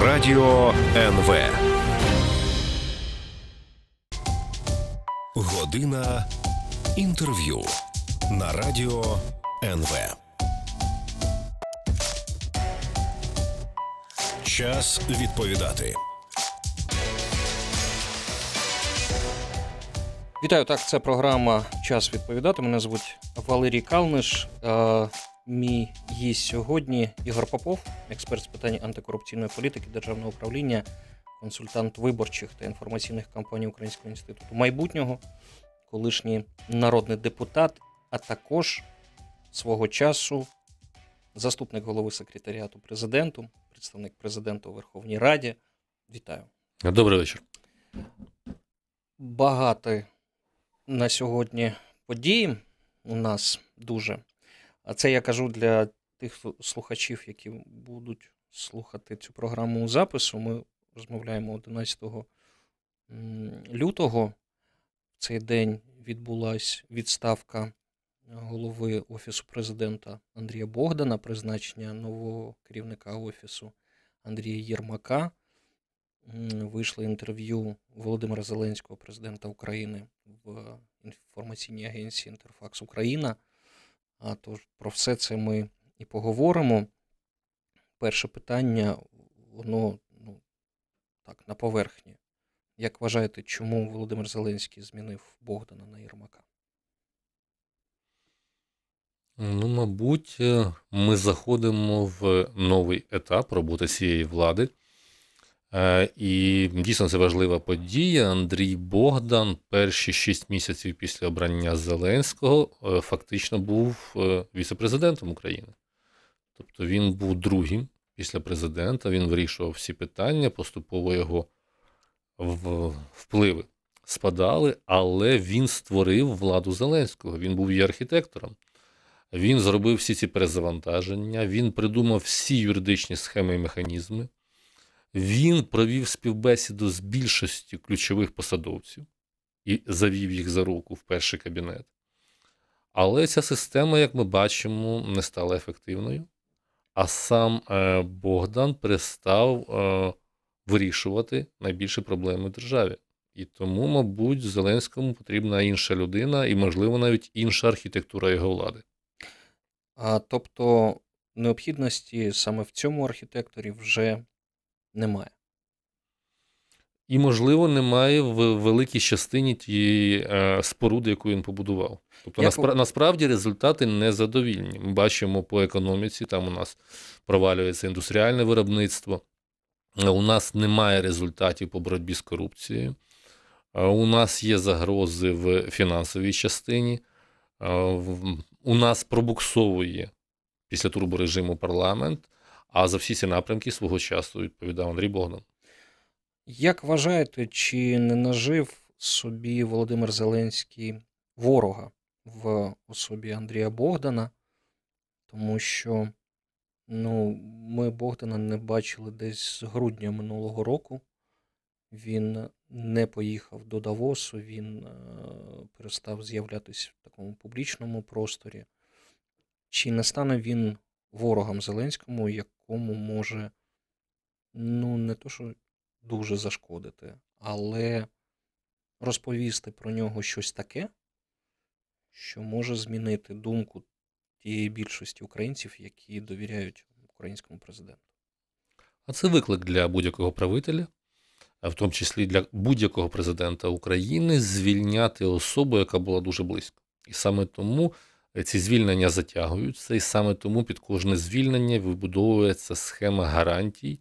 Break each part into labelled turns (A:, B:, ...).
A: Радіо НВ. Година інтерв'ю на Радіо НВ.
B: Час відповідати. Вітаю так. Це програма Час відповідати. Мене звуть Валерій Калниш. Е, Мій гість сьогодні Ігор Попов, експерт з питань антикорупційної політики, державного управління, консультант виборчих та інформаційних кампаній Українського інституту майбутнього, колишній народний депутат, а також свого часу заступник голови секретаріату президенту, представник президента у Верховній Раді. Вітаю. Добрий вечір. Багато на сьогодні подій у нас дуже. А це я кажу для тих слухачів, які будуть слухати цю програму запису. Ми розмовляємо 11 лютого. В цей день відбулася відставка голови Офісу президента Андрія Богдана, призначення нового керівника Офісу Андрія Єрмака. Вийшло інтерв'ю Володимира Зеленського, президента України в інформаційній агенції Інтерфакс Україна. А тож про все це ми і поговоримо. Перше питання, воно ну, так, на поверхні. Як вважаєте, чому Володимир Зеленський змінив Богдана на Єрмака?
A: Ну, мабуть, ми заходимо в новий етап роботи цієї влади. Е, і дійсно це важлива подія. Андрій Богдан перші шість місяців після обрання Зеленського е, фактично був е, віцепрезидентом України. Тобто він був другим після президента, він вирішував всі питання, поступово його впливи спадали, але він створив владу Зеленського. Він був і архітектором. Він зробив всі ці перезавантаження, він придумав всі юридичні схеми і механізми. Він провів співбесіду з більшістю ключових посадовців і завів їх за руку в перший кабінет. Але ця система, як ми бачимо, не стала ефективною. А сам е, Богдан перестав е, вирішувати найбільші проблеми в державі. І тому, мабуть, Зеленському потрібна інша людина і, можливо, навіть інша архітектура його
B: влади. А тобто необхідності саме в цьому архітекторі вже немає.
A: І, можливо, немає в великій частині тієї е, споруди, яку він побудував. Тобто, наспра- насправді результати незадовільні. Ми бачимо по економіці, там у нас провалюється індустріальне виробництво, у нас немає результатів по боротьбі з корупцією, е, у нас є загрози в фінансовій частині, е, у нас пробуксовує після турборежиму парламент. А за всі ці напрямки свого часу відповідав Андрій Богдан.
B: Як вважаєте, чи не нажив собі Володимир Зеленський ворога в особі Андрія Богдана? Тому що ну, ми Богдана не бачили десь з грудня минулого року. Він не поїхав до Давосу, він е, перестав з'являтися в такому публічному просторі. Чи не стане він ворогом Зеленському, як якому може, ну, не то, що дуже зашкодити, але розповісти про нього щось таке, що може змінити думку тієї більшості українців, які довіряють українському президенту.
A: А це виклик для будь-якого правителя, в тому числі для будь-якого президента України, звільняти особу, яка була дуже близько. І саме тому. Ці звільнення затягуються, і саме тому під кожне звільнення вибудовується схема гарантій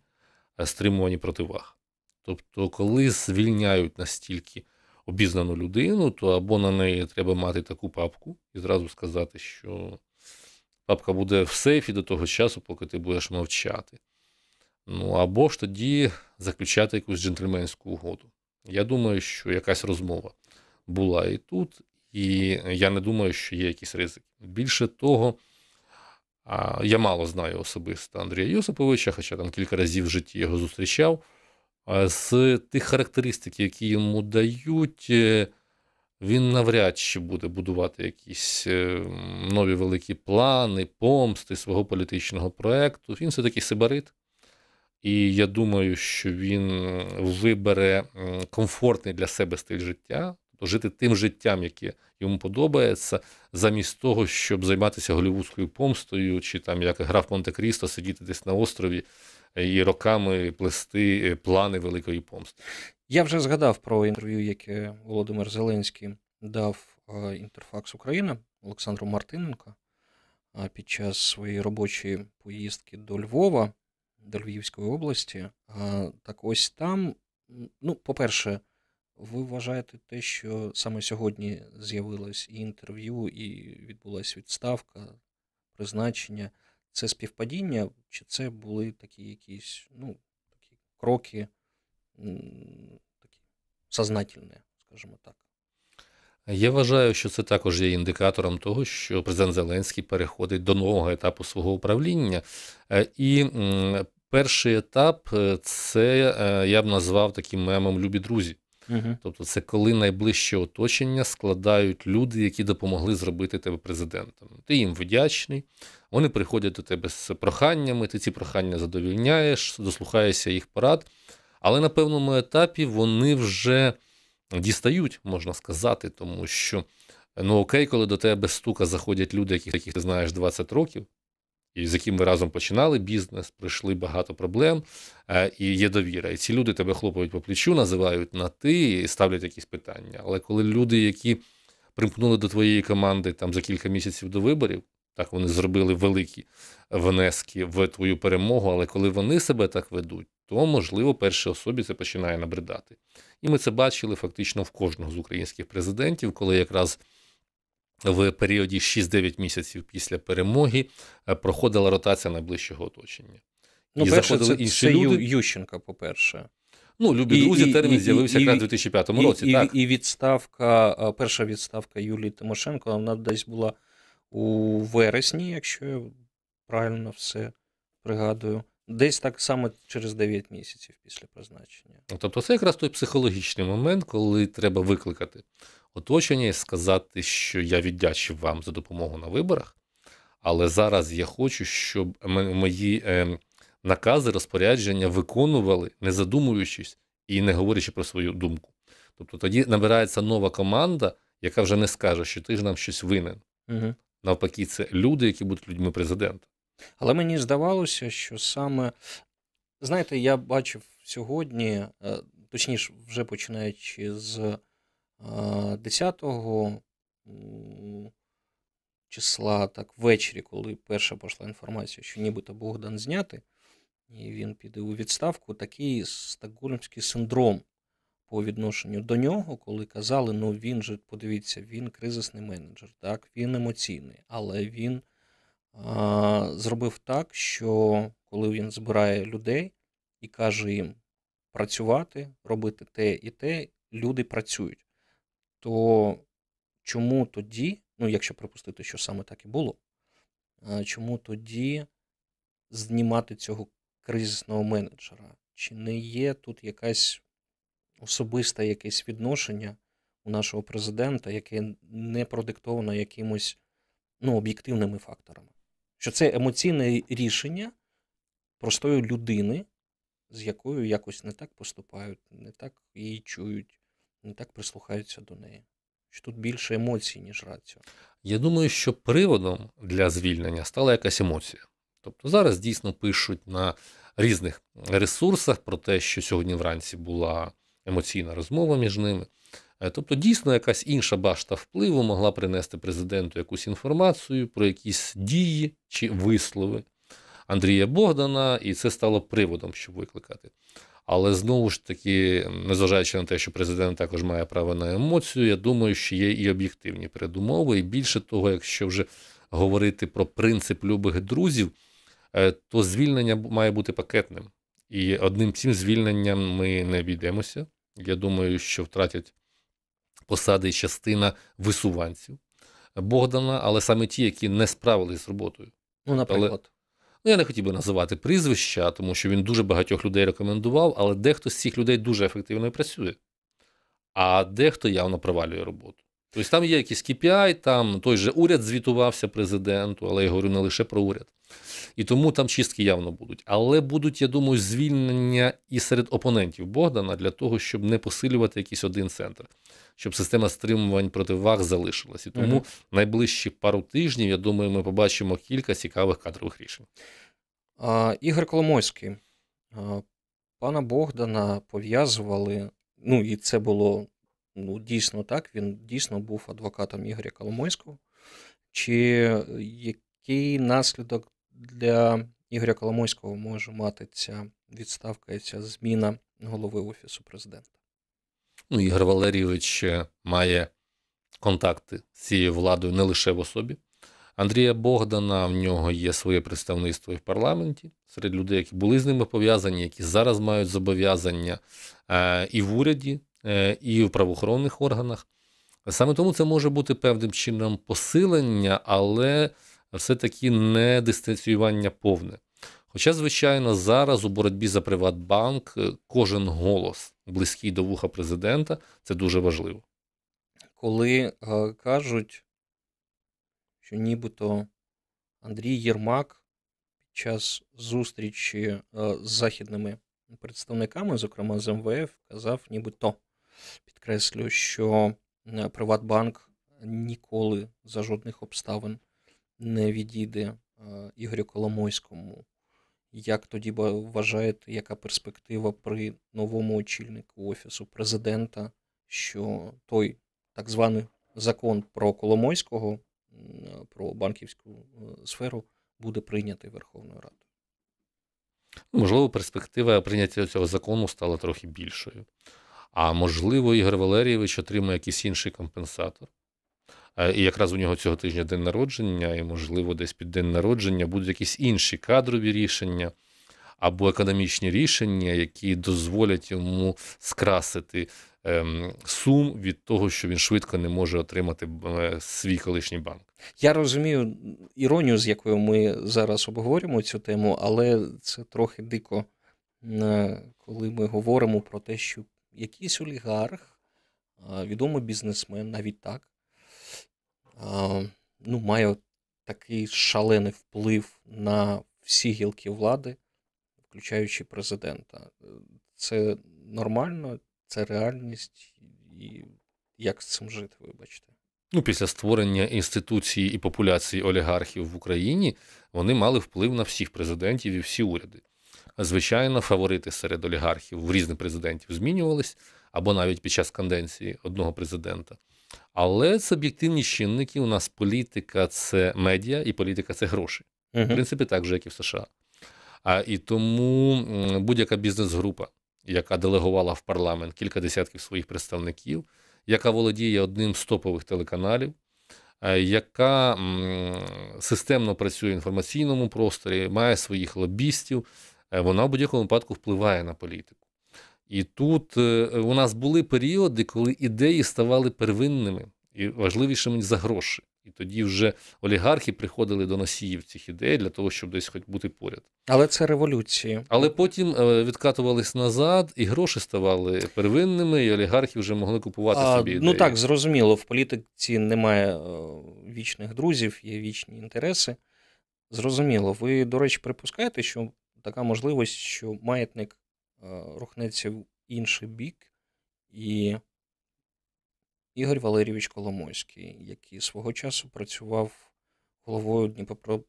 A: е, стримувань противаг. Тобто, коли звільняють настільки обізнану людину, то або на неї треба мати таку папку і зразу сказати, що папка буде в сейфі до того часу, поки ти будеш мовчати. Ну або ж тоді заключати якусь джентльменську угоду. Я думаю, що якась розмова була і тут, і я не думаю, що є якісь ризики. Більше того, я мало знаю особисто Андрія Юсиповича, хоча там кілька разів в житті його зустрічав. З тих характеристик, які йому дають, е, він навряд чи буде будувати якісь е, нові великі плани, помсти свого політичного проекту. Він все-таки сибарит. І я думаю, що він вибере комфортний для себе стиль життя, Тобто жити тим життям, яке йому подобається, замість того, щоб займатися голівудською помстою, чи там як граф Монте Крісто, сидіти десь на острові і роками плести е, плани великої помсти.
B: Я вже згадав про інтерв'ю, яке Володимир Зеленський дав е, інтерфакс Україна Олександру Мартиненко е, під час своєї робочої поїздки до Львова, до Львівської області. Так ось там, ну, по-перше, ви вважаєте те, що саме сьогодні з'явилось і інтерв'ю, і відбулася відставка, призначення. Це співпадіння, чи це були такі якісь ну, такі кроки такі сознательні, скажімо так?
A: Я вважаю, що це також є індикатором того, що президент Зеленський переходить до нового етапу свого управління. Е, і перший етап е, це е, я б назвав таким мемом Любі друзі. Угу. Тобто, це коли найближче оточення складають люди, які допомогли зробити тебе президентом. Ти їм вдячний, вони приходять до тебе з проханнями, ти ці прохання задовільняєш, дослухаєшся їх порад. Але на певному етапі вони вже дістають, можна сказати, тому що ну окей, коли до тебе стука заходять люди, яких, яких ти знаєш 20 років і з яким ви разом починали бізнес, пройшли багато проблем е, і є довіра. І ці люди тебе хлопають по плечу, називають на ти і ставлять якісь питання. Але коли люди, які примкнули до твоєї команди там за кілька місяців до виборів, так вони зробили великі внески в твою перемогу, але коли вони себе так ведуть, то можливо першій особі це починає набридати. І ми це бачили фактично в кожного з українських президентів, коли якраз в періоді 6-9 місяців після перемоги е, проходила ротація найближчого оточення. Ну, і перше, заходили це, інші це люди.
B: Ющенка, по-перше. Ну, любі і, друзі, і, термін і, з'явився якраз у 2005 році. так? І відставка, е, перша відставка Юлії Тимошенко, вона десь була у вересні, якщо я правильно все пригадую. Десь так само через 9 місяців після призначення. Тобто, це якраз той психологічний момент, коли
A: треба викликати оточення і сказати, що я віддячив вам за допомогу на виборах, але зараз я хочу, щоб мої ем, накази, розпорядження виконували, не задумуючись і не говорячи про свою думку. Тобто тоді набирається нова команда, яка вже не скаже, що ти ж нам щось винен. Угу. Навпаки, це люди, які будуть людьми президента.
B: Але мені здавалося, що саме знаєте, я бачив сьогодні, е, точніше, вже починаючи з 10 числа, так, ввечері, коли перша пішла інформація, що нібито Богдан зняти, і він піде у відставку, такий стокгольмський синдром по відношенню до нього, коли казали, ну він же, подивіться, він кризисний менеджер, так, він емоційний, але він а, зробив так, що коли він збирає людей і каже їм працювати, робити те і те, люди працюють то чому тоді, ну якщо припустити, що саме так і було, е, чому тоді знімати цього кризисного менеджера? Чи не є тут якась особисте якесь відношення у нашого президента, яке не продиктовано якимось ну, об'єктивними факторами? Що це емоційне рішення простої людини, з якою якось не так поступають, не так її чують не так прислухаються до неї. Що Тут більше емоцій, ніж рацію. Я думаю, що приводом
A: для звільнення стала якась емоція. Тобто зараз дійсно пишуть на різних ресурсах про те, що сьогодні вранці була емоційна розмова між ними. Е, тобто, дійсно, якась інша башта впливу могла принести президенту якусь інформацію про якісь дії чи вислови Андрія Богдана, і це стало приводом, щоб викликати. Але знову ж таки, незважаючи на те, що президент також має право на емоцію, я думаю, що є і об'єктивні передумови. І більше того, якщо вже говорити про принцип любих друзів, е, то звільнення має бути пакетним. І одним цим звільненням ми не обійдемося. Я думаю, що втратять посади і частина висуванців Богдана, але саме ті, які не справились з роботою. Ну, наприклад. Але Ну я не хотів би називати прізвища, тому що він дуже багатьох людей рекомендував, але дехто з цих людей дуже ефективно працює, а дехто явно провалює роботу. Тобто там є якісь KPI, там той же уряд звітувався президенту, але я говорю не лише про уряд. І тому там чистки явно будуть. Але будуть, я думаю, звільнення і серед опонентів Богдана для того, щоб не посилювати якийсь один центр, щоб система стримувань проти Ваг залишилась. І тому угу. найближчі пару тижнів, я думаю, ми побачимо кілька цікавих кадрових рішень.
B: А, Ігор Коломойський. Пана Богдана пов'язували, ну і це було ну дійсно так, він дійсно був адвокатом Ігоря Коломойського. Чи е, який наслідок для Ігоря Коломойського може мати ця відставка і ця зміна голови Офісу президента?
A: Ну, Ігор Валерійович має контакти з цією владою не лише в особі. Андрія Богдана в нього є своє представництво і в парламенті серед людей, які були з ними пов'язані, які зараз мають зобов'язання е, і в уряді Е, і в правоохоронних органах. Саме тому це може бути певним чином посилення, але все-таки не дистанціювання повне. Хоча, звичайно, зараз у боротьбі за Приватбанк е, кожен голос близький до вуха президента це дуже важливо.
B: Коли е, кажуть, що нібито Андрій Єрмак під час зустрічі е, з західними представниками, зокрема з МВФ, казав нібито. Підкреслю, що е, Приватбанк ніколи за жодних обставин не відійде е, Ігорю Коломойському. Як тоді вважаєте, яка перспектива при новому очільнику Офісу президента, що той так званий закон про Коломойського, про банківську е, сферу, буде прийнятий Верховною Радою?
A: Можливо, перспектива прийняття цього закону стала трохи більшою. А можливо, Ігор Валерійович отримає якийсь інший компенсатор. Е, і якраз у нього цього тижня день народження, і, можливо, десь під день народження будуть якісь інші кадрові рішення або економічні рішення, які дозволять йому скрасити ем, сум від того, що він швидко не може отримати е, свій колишній банк.
B: Я розумію іронію, з якою ми зараз обговорюємо цю тему, але це трохи дико, е, коли ми говоримо про те, що якийсь олігарх, відомий бізнесмен, навіть так, ну, має такий шалений вплив на всі гілки влади, включаючи президента. Це нормально, це реальність, і як з цим жити, вибачте.
A: Ну, після створення інституції і популяції олігархів в Україні вони мали вплив на всіх президентів і всі уряди. Звичайно, фаворити серед олігархів в різних президентів змінювались або навіть під час конденції одного президента. Але це чинники. У нас політика це медіа і політика це гроші. uh В принципі, так же, як і в США. А і тому будь-яка бізнес-група, яка делегувала в парламент кілька десятків своїх представників, яка володіє одним з топових телеканалів, е, яка системно працює в інформаційному просторі, має своїх лобістів. Е, вона в будь-якому випадку впливає на політику. І тут е, у нас були періоди, коли ідеї ставали первинними і важливішими за гроші. І тоді вже олігархи приходили до носіїв цих ідей для того, щоб десь хоч бути поряд.
B: Але це революція.
A: Але потім е, відкатувались назад, і гроші ставали первинними, і олігархи вже могли купувати а, собі. Ну ідеї. Ну так,
B: зрозуміло, в політиці немає вічних друзів, є вічні інтереси. Зрозуміло, ви, до речі, припускаєте, що така можливість, що маятник е, рухнеться в інший бік, і Ігор Валерійович Коломойський, який свого часу працював головою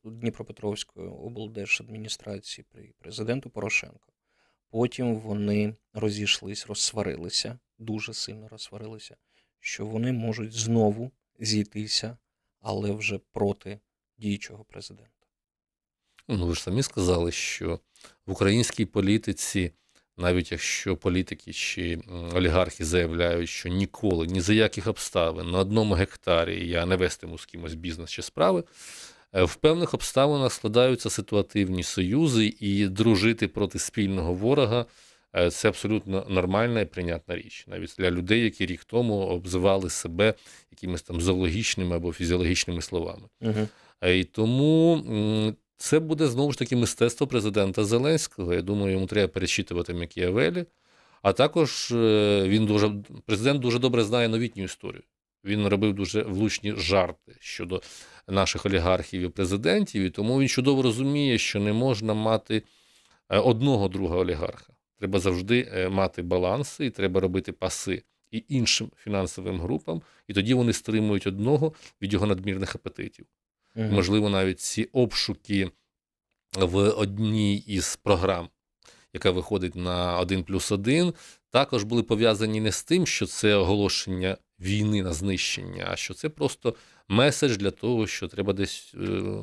B: Дніпропетровської облдержадміністрації при президенту Порошенко. Потім вони розійшлись, розсварилися, дуже сильно розсварилися, що вони можуть знову зійтися, але вже проти діючого президента.
A: Ну, ви ж самі сказали, що в українській політиці, навіть якщо політики чи олігархи заявляють, що ніколи, ні за яких обставин на одному гектарі я не вестиму з кимось бізнес чи справи, е, в певних обставинах складаються ситуативні союзи, і дружити проти спільного ворога е, це абсолютно нормальна і прийнятна річ, навіть для людей, які рік тому обзивали себе якимись там зоологічними або фізіологічними словами. Угу. І тому це буде знову ж таки мистецтво президента Зеленського. Я думаю, йому треба перечитувати Макіавелі. А також е, він дуже президент дуже добре знає новітню історію. Він робив дуже влучні жарти щодо наших олігархів і президентів, і тому він чудово розуміє, що не можна мати е, одного друга олігарха. Треба завжди е, мати баланси, і треба робити паси і іншим фінансовим групам, і тоді вони стримують одного від його надмірних апетитів угу. можливо, навіть ці обшуки в одній із програм, яка виходить на 1 плюс 1, також були пов'язані не з тим, що це оголошення війни на знищення, а що це просто меседж для того, що треба десь е,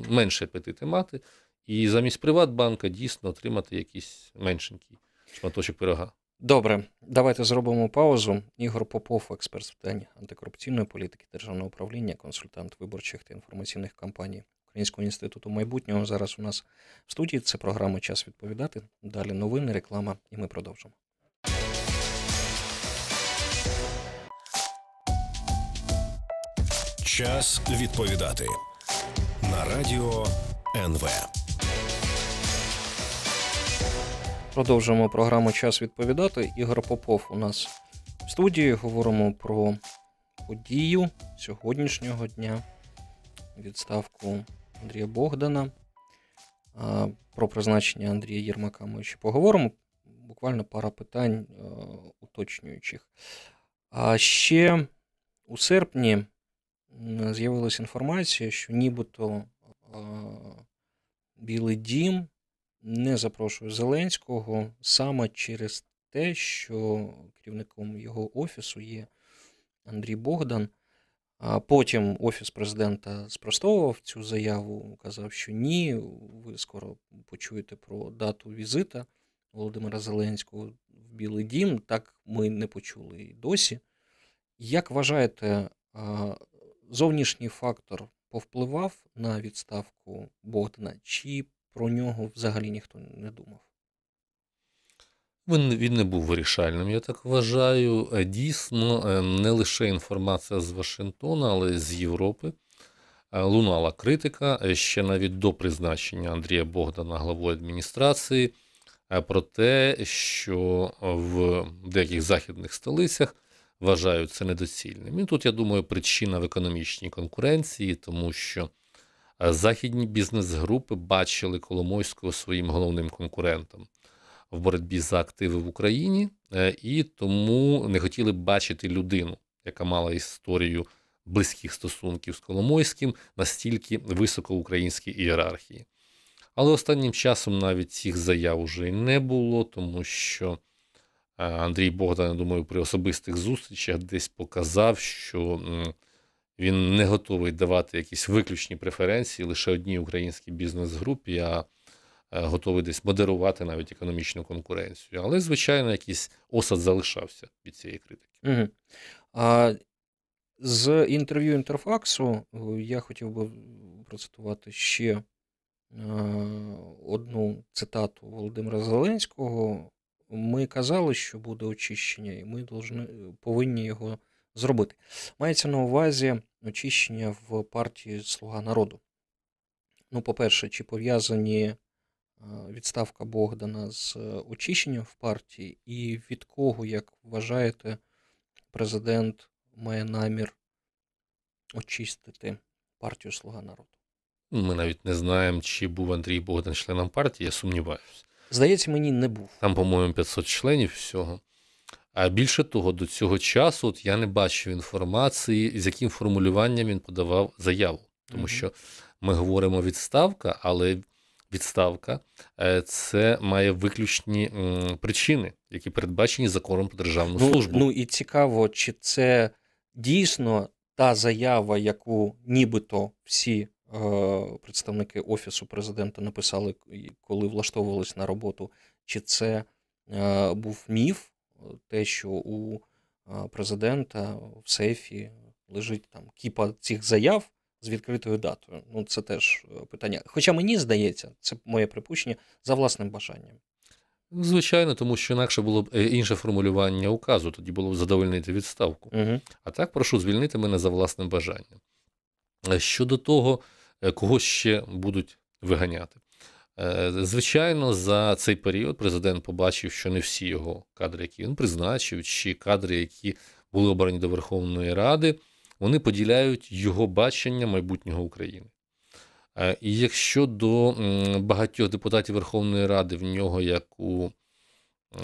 A: менше апетити мати, і замість Приватбанка дійсно отримати якийсь меншенький шматочок пирога. Добре,
B: давайте зробимо паузу. Ігор Попов, експерт з питань антикорупційної політики державного управління, консультант виборчих та інформаційних кампаній Українського інституту майбутнього. Зараз у нас в студії це програма Час відповідати. Далі новини, реклама, і ми продовжимо. Час відповідати на радіо НВ. Продовжуємо програму Час відповідати. Ігор Попов у нас в студії. Говоримо про подію сьогоднішнього дня, відставку Андрія Богдана. Про призначення Андрія Єрмака ми ще поговоримо. Буквально пара питань е, уточнюючих. А ще у серпні з'явилася інформація, що нібито е, Білий дім не запрошує Зеленського саме через те, що керівником його офісу є Андрій Богдан. А потім офіс президента спростовував цю заяву, казав, що ні. Ви скоро почуєте про дату візита Володимира Зеленського в Білий Дім. Так ми не почули і досі. Як вважаєте, зовнішній фактор повпливав на відставку Богдана? Чи про нього взагалі ніхто не думав.
A: Він, він не був вирішальним, я так вважаю. Е, дійсно, е, не лише інформація з Вашингтона, але й з Європи. Е, лунала критика ще навіть до призначення Андрія Богдана главою адміністрації про те, що в деяких західних столицях вважають це недоцільним. І тут я думаю, причина в економічній конкуренції, тому що Західні бізнес-групи бачили Коломойського своїм головним конкурентом в боротьбі за активи в Україні е, і тому не хотіли бачити людину, яка мала історію близьких стосунків з Коломойським настільки високо в українській ієрархії. Але останнім часом навіть цих заяв уже й не було, тому що е, Андрій Богдан, я думаю, при особистих зустрічах десь показав, що він не готовий давати якісь виключні преференції лише одній українській бізнес-групі, а е, готовий десь модерувати навіть економічну
B: конкуренцію. Але, звичайно, якийсь осад залишався від цієї критики. Угу. А З інтерв'ю інтерфаксу е, я хотів би процитувати ще е, одну цитату Володимира Зеленського. Ми казали, що буде очищення, і ми повинні його зробити. Мається на увазі очищення в партії Слуга народу. Ну, по-перше, чи пов'язані е, відставка Богдана з е, очищенням в партії, і від кого, як вважаєте, президент має намір очистити партію Слуга народу?
A: Ми навіть не знаємо, чи був Андрій Богдан членом партії, я сумніваюся.
B: Здається, мені не був.
A: Там, по-моєму, 500 членів всього. А більше того, до цього часу от я не бачив інформації, з яким формулюванням він подавав заяву, тому що ми говоримо відставка, але відставка е, це має виключні причини, які передбачені законом про державну ну, службу. Ну
B: і цікаво, чи це дійсно та заява, яку нібито всі. Е, представники офісу президента написали, коли влаштовувались на роботу, чи це е, був міф, те, що у е, президента в сейфі лежить там кіпа цих заяв з відкритою датою. Ну це теж е, питання. Хоча мені здається, це моє припущення за власним бажанням.
A: Ну, звичайно, тому що інакше було б е, інше формулювання указу, тоді було б задовольнити відставку. Угу. А так прошу звільнити мене за власним бажанням. Щодо того, кого ще будуть виганяти. Е, звичайно, за цей період президент побачив, що не всі його кадри, які він призначив, чи кадри, які були обрані до Верховної Ради, вони поділяють його бачення майбутнього України. Е, і якщо до багатьох депутатів Верховної Ради в нього, як у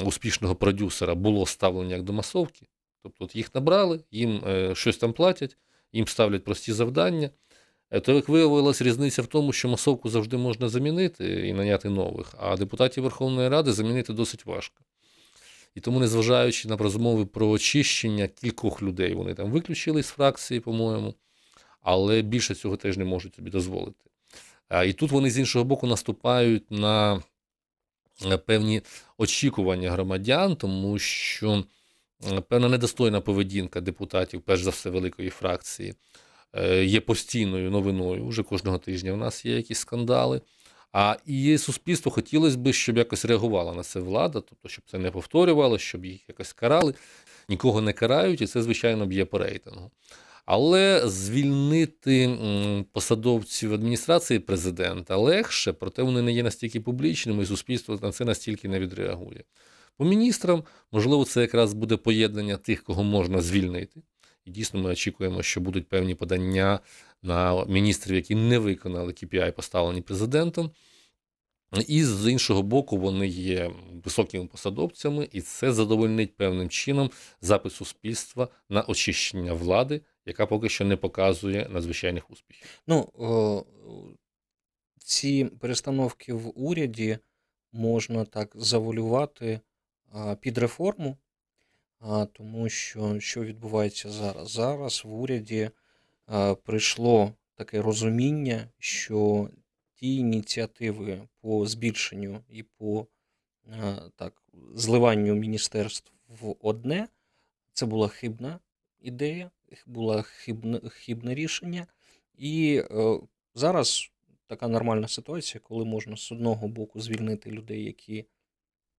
A: успішного продюсера, було ставлення як до масовки, тобто їх набрали, їм е, щось там платять, їм ставлять прості завдання. Е, то як виявилась різниця в тому, що масовку завжди можна замінити і наняти нових, а депутатів Верховної Ради замінити досить важко. І тому, незважаючи на розмови про очищення кількох людей, вони там виключили з фракції, по-моєму, але більше цього теж не можуть собі дозволити. І тут вони з іншого боку наступають на е, певні очікування громадян, тому що е, певна недостойна поведінка депутатів, перш за все, великої фракції. Е, є постійною новиною. вже кожного тижня в нас є якісь скандали. А і суспільство хотілося б, щоб якось реагувала на це влада, тобто, щоб це не повторювало, щоб їх якось карали. Нікого не карають, і це, звичайно, б'є по рейтингу. Але звільнити посадовців адміністрації президента легше, проте вони не є настільки публічними, і суспільство на це настільки не відреагує. По міністрам, можливо, це якраз буде поєднання тих, кого можна звільнити. І дійсно ми очікуємо, що будуть певні подання на міністрів, які не виконали KPI, поставлені президентом. І з іншого боку, вони є високими посадовцями, і це задовольнить певним чином запис суспільства на очищення влади, яка поки що не показує надзвичайних успіхів.
B: Ну е, ці перестановки в уряді можна так завалювати е, під реформу, тому що що відбувається зараз? Зараз в уряді прийшло таке розуміння, що ті ініціативи по збільшенню і по так, зливанню міністерств в одне, це була хибна ідея, була хибне, хибне рішення. І е, зараз така нормальна ситуація, коли можна з одного боку звільнити людей, які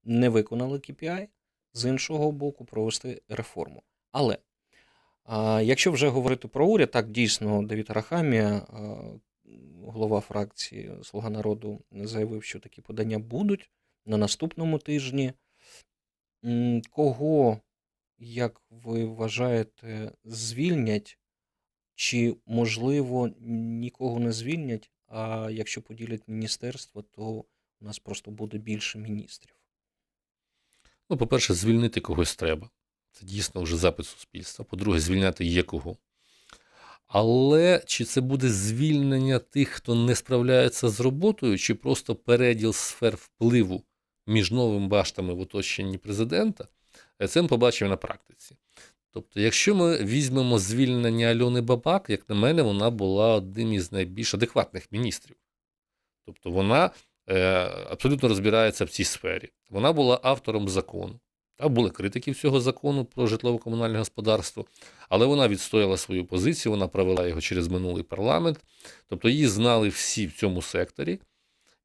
B: не виконали KPI, з іншого боку, провести реформу. Але якщо вже говорити про уряд, так дійсно Давід Рахамія, голова фракції Слуга народу, заявив, що такі подання будуть на наступному тижні. Кого, як ви вважаєте, звільнять? Чи, можливо, нікого не звільнять? А якщо поділять міністерство, то у нас просто буде більше міністрів.
A: Ну, по-перше, звільнити когось треба. Це дійсно вже запит суспільства. По-друге, звільняти є кого. Але чи це буде звільнення тих, хто не справляється з роботою, чи просто переділ сфер впливу між новими баштами в оточенні президента, е, це ми побачимо на практиці. Тобто, якщо ми візьмемо звільнення Альони Бабак, як на мене, вона була одним із найбільш адекватних міністрів. Тобто вона е, абсолютно розбирається в цій сфері. Вона була автором закону. Там були критики всього закону про житлово-комунальне господарство, але вона відстояла свою позицію, вона провела його через минулий парламент, тобто її знали всі в цьому секторі.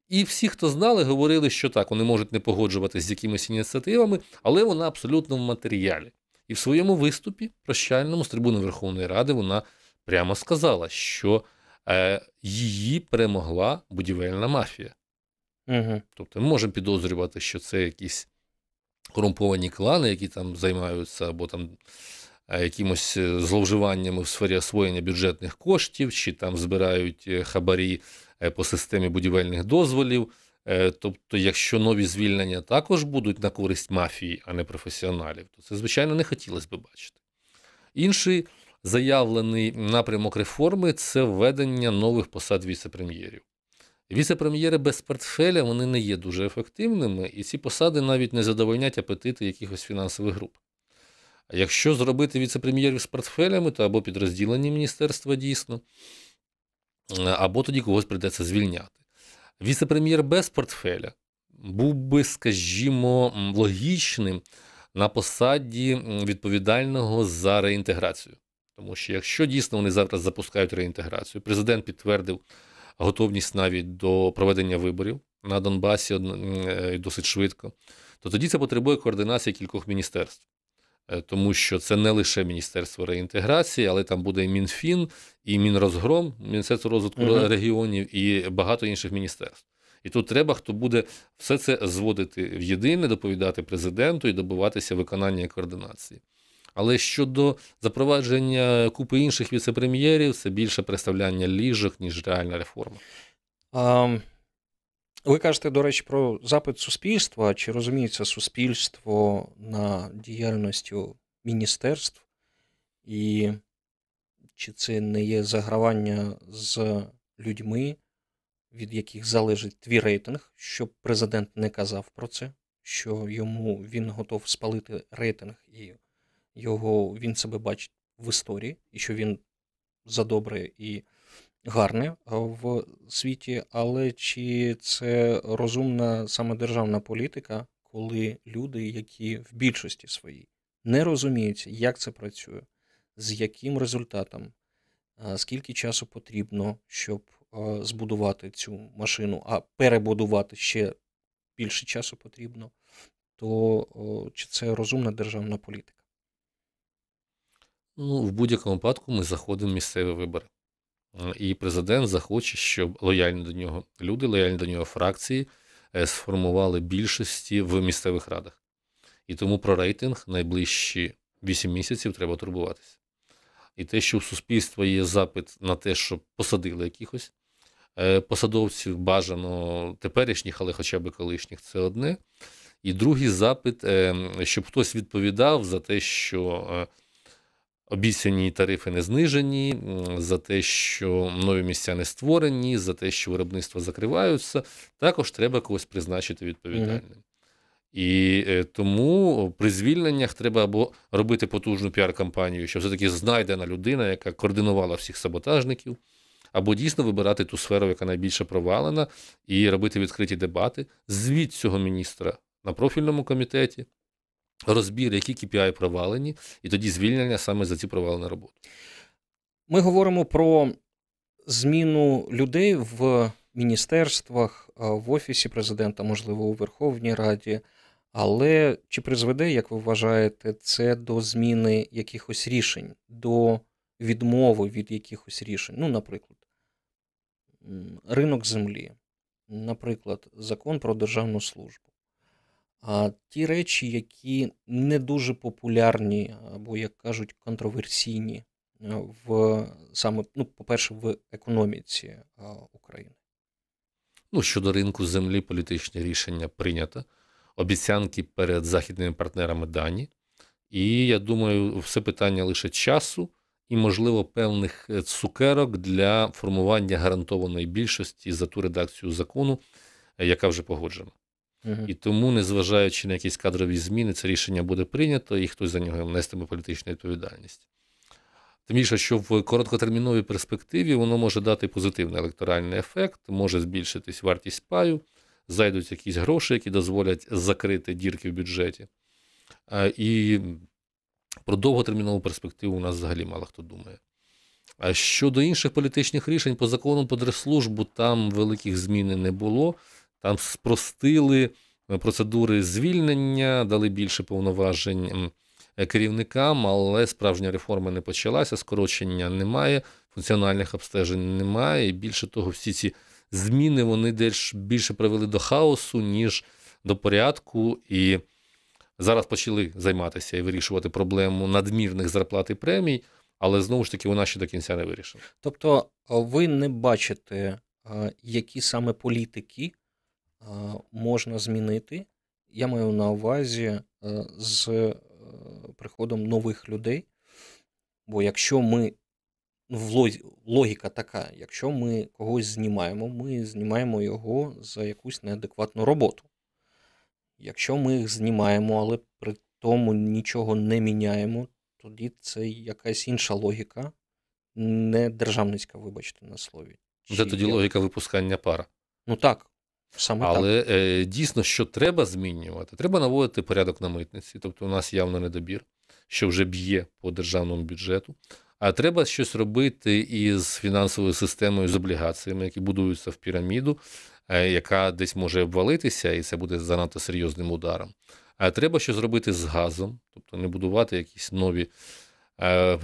A: І всі, хто знали, говорили, що так, вони можуть не погоджуватися з якимись ініціативами, але вона абсолютно в матеріалі. І в своєму виступі, прощальному з трибуни Верховної Ради, вона прямо сказала, що е, її перемогла будівельна мафія. Угу. Тобто ми можемо підозрювати, що це якісь корумповані клани, які там займаються, або там е, якимось е, зловживаннями в сфері освоєння бюджетних коштів, чи там збирають е, хабарі по системі будівельних дозволів. Тобто, якщо нові звільнення також будуть на користь мафії, а не професіоналів, то це, звичайно, не хотілося би бачити. Інший заявлений напрямок реформи це введення нових посад віце-прем'єрів. Віце-прем'єри без портфеля вони не є дуже ефективними, і ці посади навіть не задовольнять апетити якихось фінансових груп. А якщо зробити віце-прем'єрів з портфелями, то або підрозділені міністерства дійсно, е, або тоді когось прийдеться звільняти. Віце-прем'єр без портфеля був би, скажімо, логічним на посаді відповідального за реінтеграцію. Тому що якщо дійсно вони зараз запускають реінтеграцію, президент підтвердив готовність навіть до проведення виборів на Донбасі е, досить швидко, то тоді це потребує координації кількох міністерств. Е, тому що це не лише Міністерство реінтеграції, але там буде і Мінфін, і Мінрозгром, Міністерство розвитку uh-huh. регіонів і багато інших міністерств. І тут треба, хто буде все це зводити в єдине, доповідати президенту і добиватися виконання координації. Але щодо запровадження купи інших віцепрем'єрів, це більше представляння ліжок, ніж реальна реформа.
B: А, ви кажете, до речі, про запит суспільства. Чи розуміється суспільство на діяльністю міністерств? І чи це не є загравання з людьми, від яких залежить твій рейтинг, щоб президент не казав про це, що йому він готов спалити рейтинг і його він себе бачить в історії, і що він за добре і гарне в світі, але чи це розумна саме державна політика, коли люди, які в більшості своїй не розуміються, як це працює, з яким результатом, скільки часу потрібно, щоб збудувати цю машину, а перебудувати ще більше часу потрібно, то чи це розумна державна політика? Ну, в будь-якому
A: випадку ми заходимо в місцеві вибори. Е, і президент захоче, щоб лояльні до нього люди, лояльні до нього фракції е, сформували більшості в місцевих радах. І тому про рейтинг найближчі 8 місяців треба турбуватися. І те, що в суспільства є запит на те, щоб посадили якихось е, посадовців, бажано теперішніх, але хоча б колишніх, це одне. І другий запит, ем, щоб хтось відповідав за те, що. Обіцяні тарифи не знижені, за те, що нові місця не створені, за те, що виробництва закриваються, також треба когось призначити відповідальним. І е, тому при звільненнях треба або робити потужну піар-кампанію, що все-таки знайдена людина, яка координувала всіх саботажників, або дійсно вибирати ту сферу, яка найбільше провалена, і робити відкриті дебати. Звіт цього міністра на профільному комітеті, розбір, які KPI провалені, і тоді звільнення саме за ці провалені роботи.
B: Ми говоримо про зміну людей в міністерствах, е, в офісі президента, можливо, у Верховній Раді. Але чи призведе, як ви вважаєте, це до зміни якихось рішень, до відмови від якихось рішень? Ну, наприклад, ринок землі, наприклад, закон про державну службу ті речі, які не дуже популярні, або, як кажуть, контроверсійні е, в саме, ну, по-перше, в економіці е, України.
A: Ну, щодо ринку землі, політичні рішення прийнято. Обіцянки перед західними партнерами дані. І я думаю, все питання лише часу і, можливо, певних е, цукерок для формування гарантованої більшості за ту редакцію закону, яка вже погоджена. Угу. І тому, незважаючи на якісь кадрові зміни, це рішення буде прийнято, і хтось за нього нестиме політичну відповідальність. Тим більше, що в короткотерміновій перспективі воно може дати позитивний електоральний ефект, може збільшитись вартість паю, зайдуть якісь гроші, які дозволять закрити дірки в бюджеті. І про довготермінову перспективу у нас взагалі мало хто думає. А щодо інших політичних рішень, по закону по держслужбу, там великих змін не було. Там спростили е, процедури звільнення, дали більше повноважень е, керівникам, але справжня реформа не почалася, скорочення немає, функціональних обстежень немає. І більше того, всі ці зміни вони більше привели до хаосу, ніж до порядку. І зараз почали займатися і вирішувати проблему надмірних зарплат і премій. Але знову ж таки вона ще до кінця не вирішена.
B: Тобто, ви не бачите, які саме політики Е, можна змінити. Я маю на увазі е, з е, приходом нових людей. Бо якщо ми ну, логіка така, якщо ми когось знімаємо, ми знімаємо його за якусь неадекватну роботу. Якщо ми їх знімаємо, але при тому нічого не міняємо, тоді це якась інша логіка, не державницька, вибачте на слові. Це тоді є?
A: логіка випускання пара? Ну так, Саме Але так. Е, дійсно, що треба змінювати, треба наводити порядок на митниці. Тобто, у нас явно недобір, що вже б'є по державному бюджету. А треба щось робити із фінансовою системою, з облігаціями, які будуються в піраміду, е, яка десь може обвалитися, і це буде занадто серйозним ударом. А треба щось зробити з газом, тобто не будувати якісь нові е,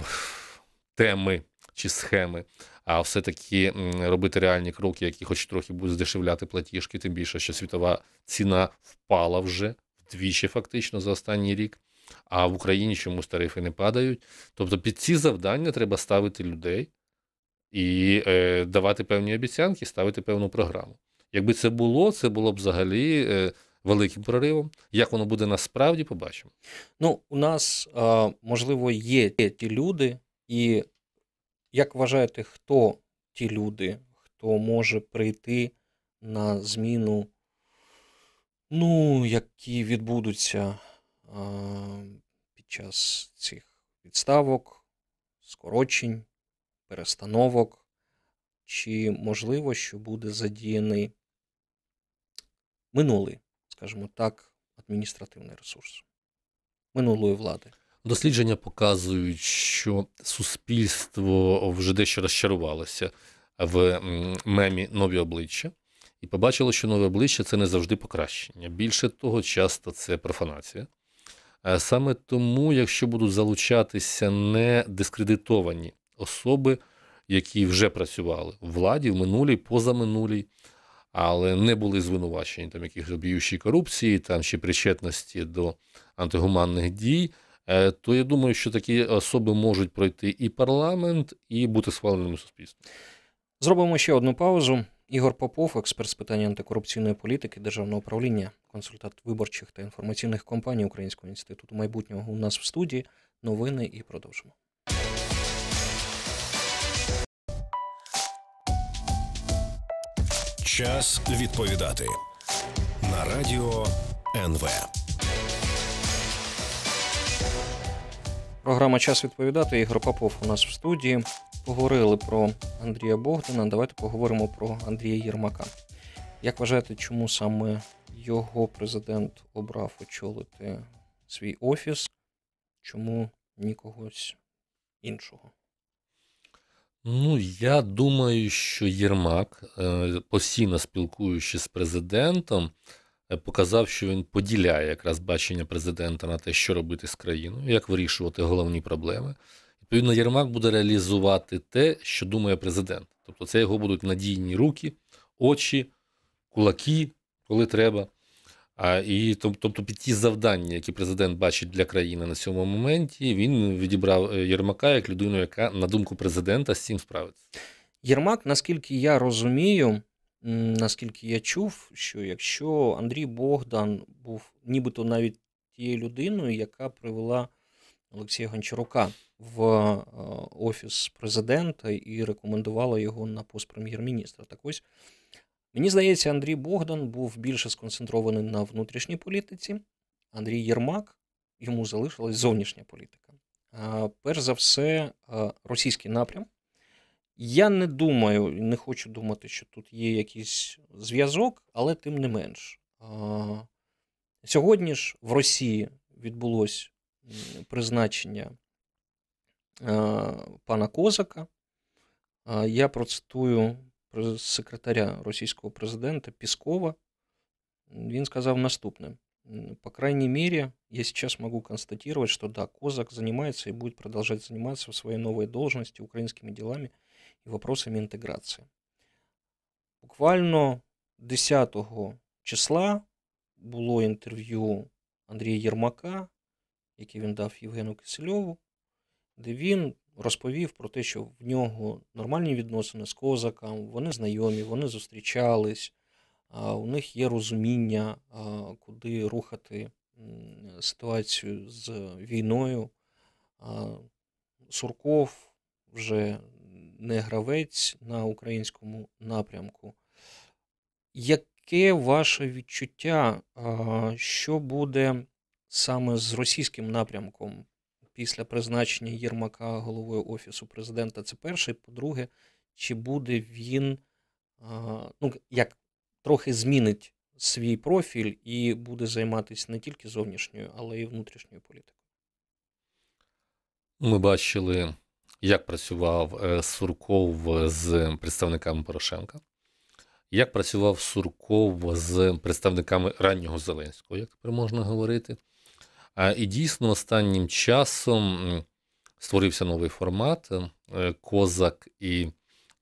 A: теми чи схеми а все-таки робити реальні кроки, які хоч трохи будуть здешевляти платіжки, тим більше, що світова ціна впала вже вдвічі, фактично, за останній рік. А в Україні чомусь тарифи не падають. Тобто під ці завдання треба ставити людей і е, давати певні обіцянки, ставити певну програму. Якби це було, це було б взагалі е, великим проривом. Як воно буде насправді,
B: побачимо. Ну, у нас е, можливо є ті люди, і як вважаєте, хто ті люди, хто може прийти на зміну, ну, які відбудуться а, під час цих відставок, скорочень, перестановок? Чи можливо, що буде задіяний минулий, скажімо так, адміністративний ресурс минулої влади?
A: Дослідження показують, що суспільство вже дещо розчарувалося в мемі нові обличчя, і побачило, що нове обличчя це не завжди покращення. Більше того, часто це профанація. Е, саме тому, якщо будуть залучатися не дискредитовані особи, які вже працювали в владі в минулій, позаминулій, але не були звинувачені там якихось обіюшій корупції там чи причетності до антигуманних дій. Е, то я думаю, що такі особи можуть пройти і
B: парламент, і бути схваленими суспільством. Зробимо ще одну паузу. Ігор Попов, експерт з питання антикорупційної політики, державного управління, консультант виборчих та інформаційних компаній Українського інституту майбутнього у нас в студії. Новини і продовжимо.
A: Час відповідати на радіо
B: НВ. Програма Час відповідати. Ігор Попов у нас в студії. Поговорили про Андрія Богдана. Давайте поговоримо про Андрія Єрмака. Як вважаєте, чому саме його президент обрав очолити свій офіс? Чому нікогось іншого?
A: Ну, я думаю, що Єрмак, е, постійно спілкуючись з президентом, Е, показав, що він поділяє якраз бачення президента на те, що робити з країною, як вирішувати головні проблеми. Відповідно, Єрмак буде реалізувати те, що думає президент. Тобто, це його будуть надійні руки, очі, кулаки, коли треба. А, І тобто, під ті завдання, які президент бачить для країни на цьому моменті, він відібрав е, Єрмака як людину, яка, на думку президента, з цим справиться.
B: Єрмак, наскільки я розумію, Наскільки я чув, що якщо Андрій Богдан був нібито навіть тією людиною, яка привела Олексія Гончарука в е, офіс президента і рекомендувала його на пост прем'єр-міністра. Так ось мені здається, Андрій Богдан був більше сконцентрований на внутрішній політиці. Андрій Єрмак йому залишилась зовнішня політика. Перш за все, е, російський напрям. Я не думаю, не хочу думати, що тут є якийсь зв'язок, але тим не менш. Сьогодні ж в Росії відбулось призначення пана Козака. Я процитую секретаря російського президента Піскова. Він сказав наступне: по крайней мере, я сейчас могу констатировать, что да, Козак занимается и будет продолжать заниматься в своей новой должности украинскими делами і вопросами інтеграції. Буквально 10 числа було інтерв'ю Андрія Єрмака, яке він дав Євгену Кисельову, де він розповів про те, що в нього нормальні відносини з козаком, вони знайомі, вони зустрічались у них є розуміння, куди рухати ситуацію з війною. Сурков вже не гравець на українському напрямку. Яке ваше відчуття, що буде саме з російським напрямком після призначення Єрмака головою Офісу президента? Це перше. По-друге, чи буде він, ну як трохи змінить свій профіль і буде займатися не тільки зовнішньою, але й внутрішньою політикою.
A: Ми бачили, як працював е, Сурков з представниками Порошенка, як працював Сурков з представниками раннього Зеленського, як тепер можна говорити. І дійсно, останнім часом створився новий формат е, Козак і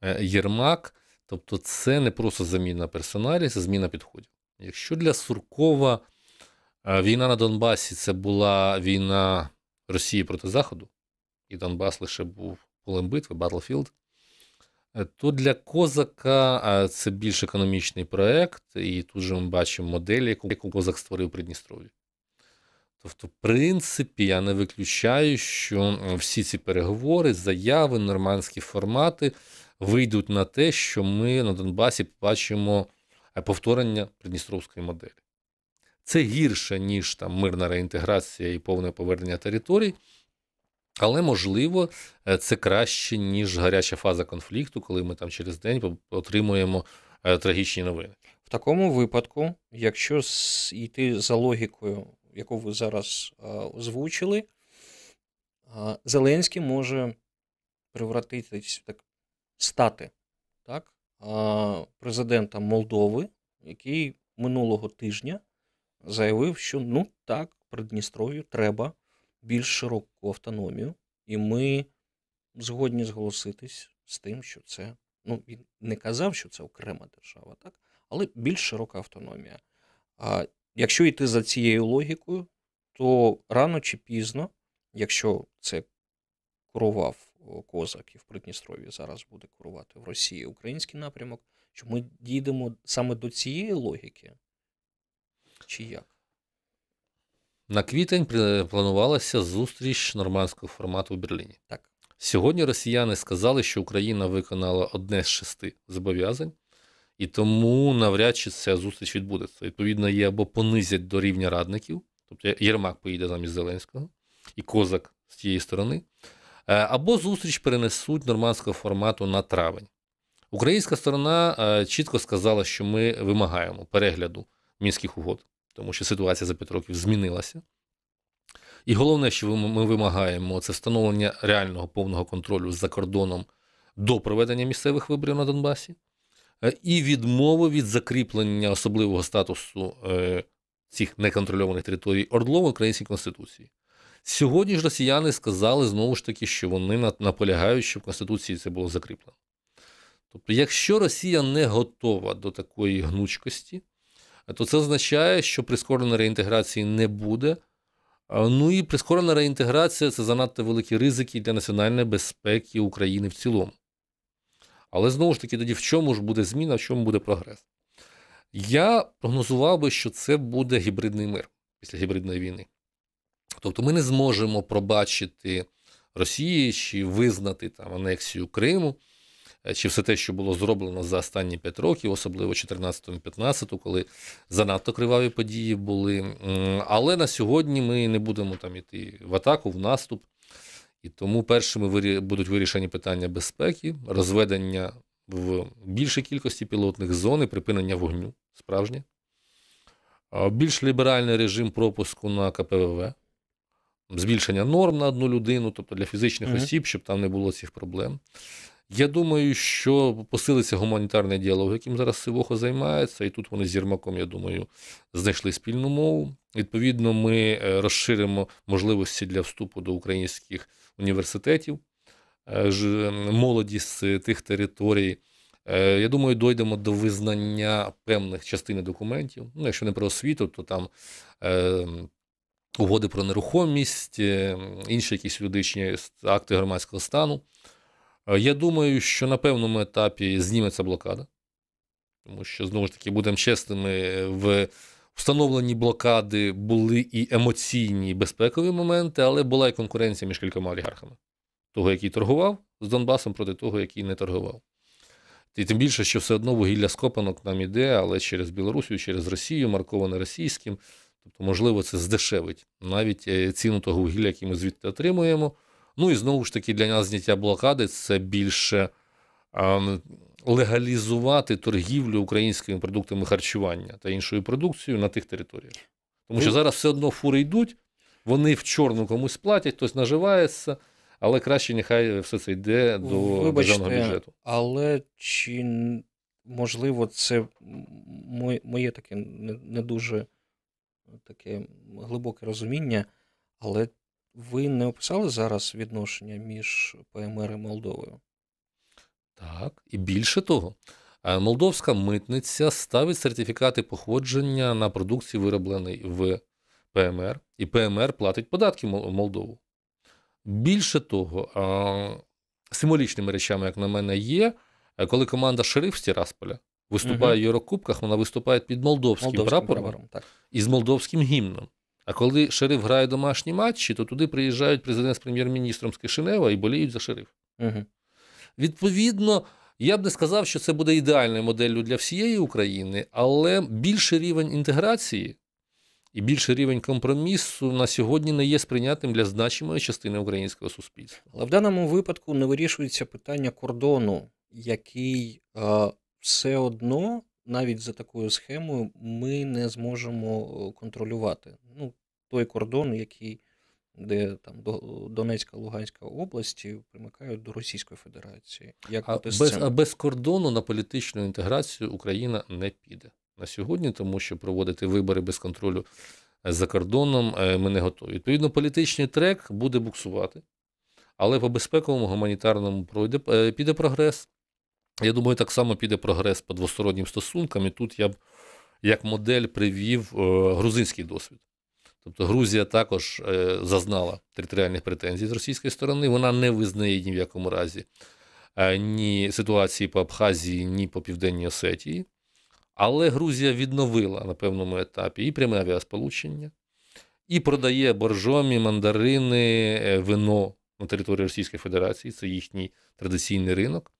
A: е, Єрмак. Тобто це не просто заміна персоналів, це зміна підходів. Якщо для Суркова е, війна на Донбасі це була війна Росії проти Заходу, і Донбас лише був полем битви, Battlefield, е, то для Козака е, це більш економічний проект, і тут же ми бачимо модель, яку Козак створив при Дністрові. Тобто, в принципі, я не виключаю, що всі ці переговори, заяви, нормандські формати вийдуть на те, що ми на Донбасі побачимо е, повторення Придністровської моделі. Це гірше, ніж там мирна реінтеграція і повне повернення територій, але можливо е, це краще, ніж гаряча фаза конфлікту, коли ми там через день отримуємо е, трагічні новини.
B: В такому випадку, якщо йти за логікою, яку ви зараз озвучили, Зеленський може превратитись в так стати так, президентом Молдови, який минулого тижня заявив, що ну так, Придністров'ю треба більш широку автономію, і ми згодні зголоситись з тим, що це ну він не казав, що це окрема держава, так, але більш широка автономія. А якщо йти за цією логікою, то рано чи пізно, якщо це курував Козак і в Придністров'ї зараз буде керувати в Росії український напрямок, що ми дійдемо саме до цієї логіки? Чи як?
A: На квітень планувалася зустріч нормандського формату в Берліні. Так. Сьогодні росіяни сказали, що Україна виконала одне з шести зобов'язань, і тому навряд чи ця зустріч відбудеться. Відповідно, її або понизять до рівня радників, тобто Єрмак поїде замість Зеленського, і Козак з тієї сторони. Е, або зустріч перенесуть нормандського формату на травень. Українська сторона е, чітко сказала, що ми вимагаємо перегляду мінських угод, тому що ситуація за 5 років змінилася. І головне, що ми вимагаємо, це встановлення реального повного контролю за кордоном до проведення місцевих виборів на Донбасі е, і відмови від закріплення особливого статусу цих неконтрольованих територій Ордло в Українській Конституції. Сьогодні ж росіяни сказали знову ж таки, що вони наполягають, що в Конституції це було закріплено. Тобто, якщо Росія не готова до такої гнучкості, е, то це означає, що прискореної реінтеграції не буде. Е, ну і прискорена реінтеграція це занадто великі ризики для національної безпеки України в цілому. Але знову ж таки, тоді в чому ж буде зміна, в чому буде прогрес? Я прогнозував би, що це буде гібридний мир після гібридної війни. Тобто ми не зможемо пробачити Росії чи визнати там анексію Криму, е, чи все те, що було зроблено за останні 5 років, особливо 14-15, коли занадто криваві події були. Але на сьогодні ми не будемо там іти в атаку, в наступ. І тому першими будуть вирішені питання безпеки, розведення в більшій кількості пілотних зон і припинення вогню справжнє, е, більш ліберальний режим пропуску на КПВВ збільшення норм на одну людину, тобто для фізичних mm-hmm. осіб, щоб там не було цих проблем. Я думаю, що посилиться гуманітарний діалог, яким зараз Сивохо займається, і тут вони з Єрмаком, я думаю, знайшли спільну мову. Відповідно, ми е, розширимо можливості для вступу до українських університетів, е, молоді з тих територій. Е, я думаю, дійдемо до визнання певних частин документів. Ну, якщо не про освіту, то там угоди про нерухомість, е, інші якісь юридичні акти громадського стану. Е, я думаю, що на певному етапі зніметься блокада, тому що, знову ж таки, будемо чесними, в встановленні блокади були і емоційні і безпекові моменти, але була і конкуренція між кількома олігархами. Того, який торгував з Донбасом проти того, який не торгував. І тим більше, що все одно вугілля скопанок нам іде, але через Білорусію, через Росію, марковане російським. Тобто, можливо, це здешевить навіть е, ціну того вугілля, який ми звідти отримуємо. Ну і знову ж таки, для нас зняття блокади це більше легалізувати торгівлю українськими продуктами харчування та іншою продукцією на тих територіях. Тому що ну, зараз все одно фури йдуть, вони в чорну комусь платять, хтось наживається. Але краще нехай все це йде до Вибачте, державного бюджету.
B: Але чи можливо це моє таке не дуже таке глибоке розуміння, але ви не описали зараз відношення між ПМР і Молдовою? Так, і більше того, е, молдовська митниця
A: ставить сертифікати походження на продукції, вироблений в ПМР, і ПМР платить податки Молдову. Більше того, е, символічними речами, як на мене, є, е, коли команда шериф з Тірасполя виступає в Єврокубках, вона виступає під молдовським, молдовським прапором, прапором так. і з молдовським гімном. А коли шериф грає домашні матчі, то туди приїжджають президент з прем'єр-міністром з Кишинева і боліють за шериф. Угу. Відповідно, я б не сказав, що це буде ідеальною моделлю для всієї України, але більший рівень інтеграції і більший рівень компромісу на сьогодні не є сприйнятим для значимої частини українського суспільства.
B: Але в даному випадку не вирішується питання кордону, який е, все одно, навіть за такою схемою, ми не зможемо е, контролювати Ну, той кордон, який де там е, Донецька, Луганська області примикають до Російської Федерації. Як а без, а
A: без кордону на політичну інтеграцію Україна не піде на сьогодні, тому що проводити вибори без контролю е, за кордоном ми не готові. Відповідно, політичний трек буде буксувати, але по безпековому гуманітарному пройде піде прогрес. Я думаю, так само піде прогрес по двостороннім стосункам, і тут я б як модель привів е, грузинський досвід. Тобто Грузія також е, зазнала територіальних претензій з російської сторони, вона не визнає ні в якому разі е, ні ситуації по Абхазії, ні по Південній Осетії. Але Грузія відновила на певному етапі і пряме авіасполучення, і продає боржомі, мандарини, вино на території Російської Федерації, це їхній традиційний ринок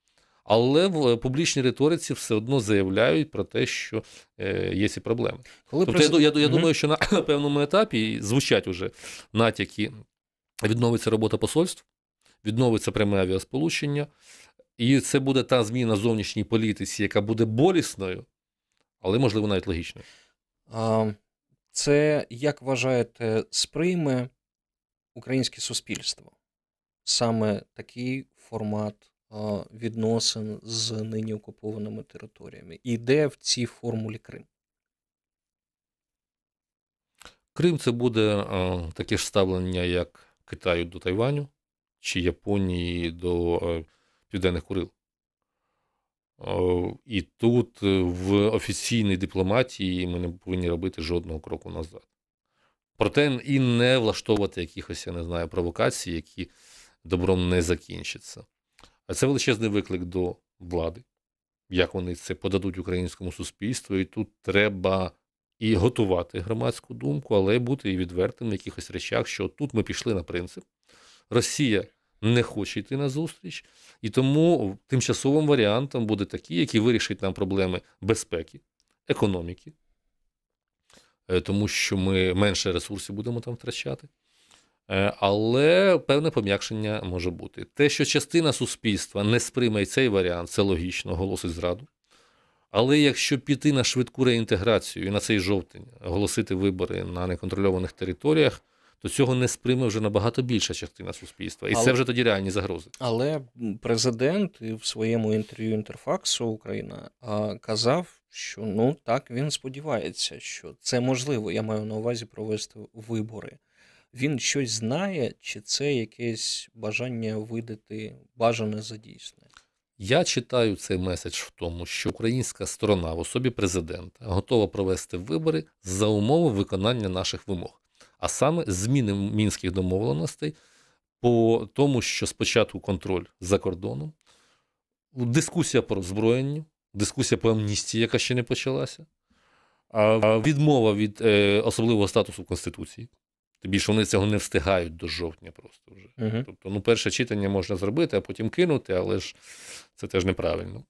A: але в е, публічній риториці все одно заявляють про те, що е, є ці проблеми. Коли тобто прес... я, я, я mm-hmm. думаю, що на певному етапі звучать уже натяки, відновиться робота посольств, відновиться пряме авіасполучення, і це буде та зміна зовнішній політиці, яка буде болісною,
B: але можливо навіть логічною. А, Це як вважаєте, сприйме українське суспільство? Саме такий формат відносин з нині окупованими територіями. І де в цій формулі Крим?
A: Крим це буде е, таке ж ставлення, як Китаю до Тайваню чи Японії до е, Південних Курил. Е, і тут в офіційній дипломатії ми не повинні робити жодного кроку назад. Проте і не влаштовувати якихось, я не знаю, провокацій, які добром не закінчаться. А це величезний виклик до влади, як вони це подадуть українському суспільству, і тут треба і готувати громадську думку, але бути і відвертим в якихось речах, що тут ми пішли на принцип. Росія не хоче йти на зустріч, і тому тимчасовим варіантом буде такий, який вирішить нам проблеми безпеки, економіки, е, тому що ми менше ресурсів будемо там втрачати. Е, але певне пом'якшення може бути. Те, що частина суспільства не сприйме цей варіант, це логічно, голосить зраду. Але якщо піти на швидку реінтеграцію і на цей жовтень оголосити вибори на неконтрольованих територіях, то цього не сприйме вже набагато більша частина суспільства, і але, це вже тоді реальні загрози.
B: Але президент в своєму інтерв'ю інтерфаксу Україна казав, що ну так він сподівається, що це можливо. Я маю на увазі провести вибори він щось знає, чи це якесь бажання видати бажане за дійсне?
A: Я читаю цей меседж в тому, що українська сторона в особі президента готова провести вибори за умови виконання наших вимог, а саме зміни мінських домовленостей по тому, що спочатку контроль за кордоном, дискусія про озброєння, дискусія по амністії, яка ще не почалася, відмова від е, особливого статусу Конституції, Тим більше вони цього не встигають до жовтня просто вже. Uh-huh. Тобто, ну, перше читання можна зробити, а потім кинути, але ж це теж неправильно.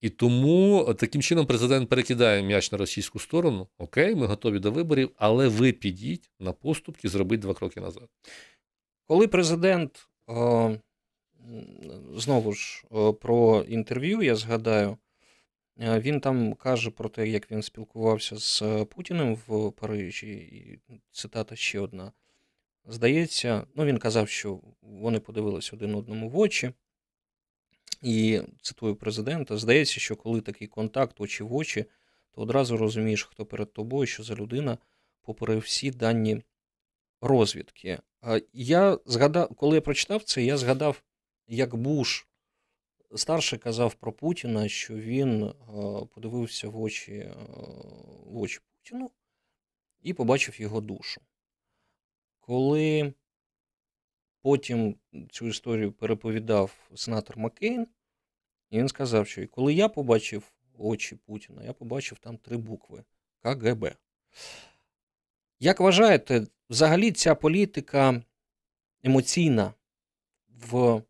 A: І тому е, таким чином президент перекидає м'яч на російську сторону. Окей, ми готові до виборів, але ви підіть на поступки, зробіть два
B: кроки назад. Коли президент е, знову ж е, про інтерв'ю, я згадаю. Е, він там каже про те, як він спілкувався з е, Путіним в Парижі, і ну, цитата ще одна. Здається, ну він казав, що вони подивилися один одному в очі. І цитую президента: здається, що коли такий контакт очі в очі, то одразу розумієш, хто перед тобою, що за людина, попри всі дані розвідки. Е, я згадав, коли я прочитав це, я згадав, як Буш Старший казав про Путіна, що він е, подивився в очі, е, в очі Путіну і побачив його душу. Коли потім цю історію переповідав сенатор Маккейн, і він сказав, що коли я побачив очі Путіна, я побачив там три букви КГБ. Як вважаєте, взагалі ця політика емоційна в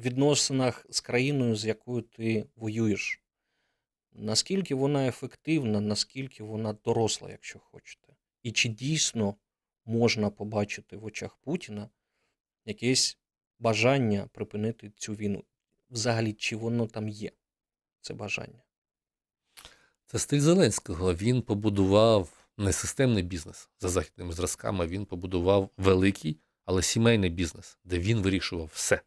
B: відносинах з країною, з якою ти воюєш. Наскільки вона ефективна, наскільки вона доросла, якщо хочете. І чи дійсно можна побачити в очах Путіна якесь бажання припинити цю війну? Взагалі, чи воно там є, це бажання?
A: Це стиль Зеленського. Він побудував не системний бізнес за західними зразками, він побудував великий, але сімейний бізнес, де він вирішував все.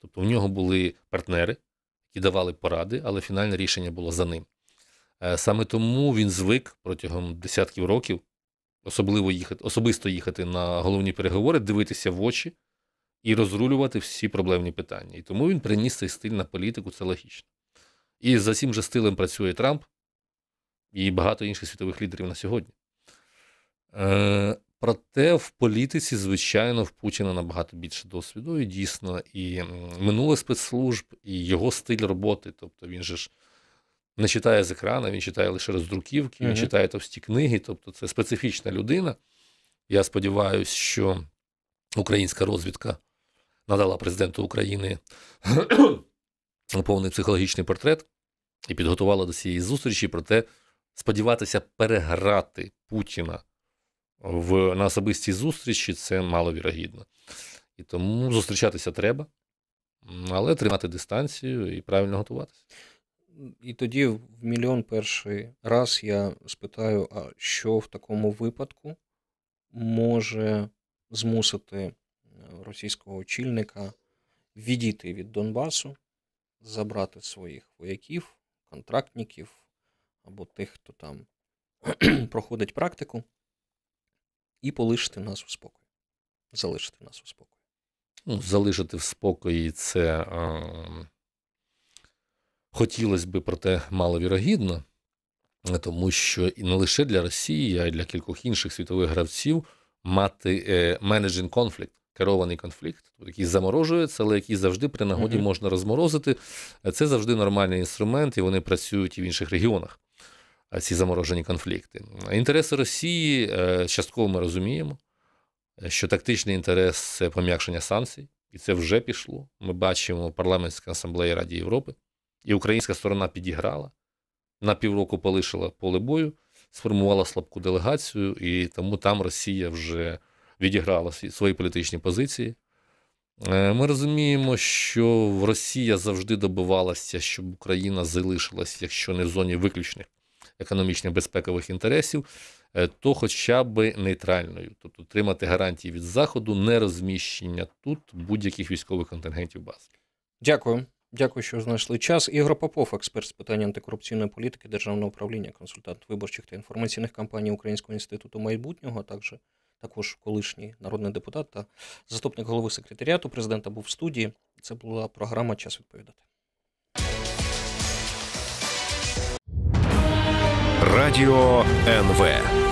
A: Тобто в нього були партнери, які давали поради, але фінальне рішення було за ним. Е, саме тому він звик протягом десятків років особливо їхати, особисто їхати на головні переговори, дивитися в очі і розрулювати всі проблемні питання. І тому він приніс цей стиль на політику, це логічно. І за цим же стилем працює Трамп і багато інших світових лідерів на сьогодні. Е, Проте в політиці, звичайно, в Путіна набагато більше досвіду, і дійсно, і минуле спецслужб, і його стиль роботи. Тобто він же ж не читає з екрана, він читає лише роздруківки, він uh читає товсті книги. Тобто, це специфічна людина. Я сподіваюся, що українська розвідка надала президенту України повний психологічний портрет і підготувала до цієї зустрічі. Проте сподіватися переграти Путіна в, на особистій зустрічі це маловірогідно. І тому зустрічатися треба, але тримати
B: дистанцію і правильно готуватися. І тоді в мільйон перший раз я спитаю, а що в такому випадку може змусити е, російського очільника відійти від Донбасу, забрати своїх вояків, контрактників або тих, хто там проходить практику і полишити нас у спокої. Залишити нас у спокої.
A: Ну, залишити в спокої це а, хотілося б, проте маловірогідно, тому що і не лише для Росії, а й для кількох інших світових гравців мати е, конфлікт. Керований конфлікт, який заморожується, але який завжди при нагоді mm-hmm. можна розморозити. Це завжди нормальний інструмент, і вони працюють і в інших регіонах ці заморожені конфлікти. Інтереси Росії е, частково ми розуміємо, е, що тактичний інтерес це пом'якшення санкцій, і це вже пішло. Ми бачимо парламентська асамблея Раді Європи, і українська сторона підіграла на півроку полишила поле бою, сформувала слабку делегацію, і тому там Росія вже відіграла свої політичні позиції. Е, ми розуміємо, що Росія завжди добивалася, щоб Україна залишилась, якщо не в зоні виключних економічних безпекових інтересів, е, то хоча б нейтральною, тобто тримати гарантії від заходу, не розміщення тут будь-яких військових контингентів баз.
B: Дякую. Дякую, що знайшли час. Ігор Попов, експерт з питань антикорупційної політики, державного управління, консультант виборчих та інформаційних кампаній Українського інституту майбутнього, а також також колишній народний депутат та заступник голови секретаріату президента був в студії. Це була програма Час відповідати. Радіо НВ.